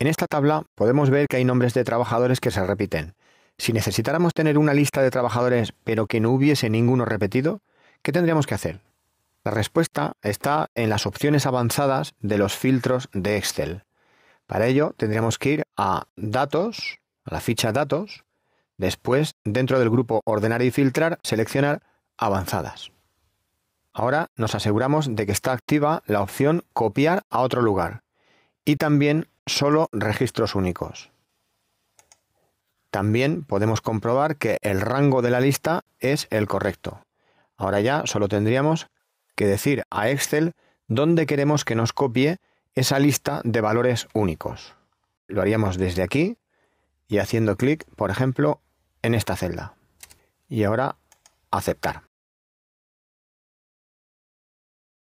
En esta tabla podemos ver que hay nombres de trabajadores que se repiten. Si necesitáramos tener una lista de trabajadores pero que no hubiese ninguno repetido, ¿qué tendríamos que hacer? La respuesta está en las opciones avanzadas de los filtros de Excel. Para ello tendríamos que ir a Datos, a la ficha Datos, después dentro del grupo Ordenar y Filtrar seleccionar Avanzadas. Ahora nos aseguramos de que está activa la opción Copiar a otro lugar y también solo registros únicos. También podemos comprobar que el rango de la lista es el correcto. Ahora ya solo tendríamos que decir a Excel dónde queremos que nos copie esa lista de valores únicos. Lo haríamos desde aquí y haciendo clic, por ejemplo, en esta celda. Y ahora aceptar.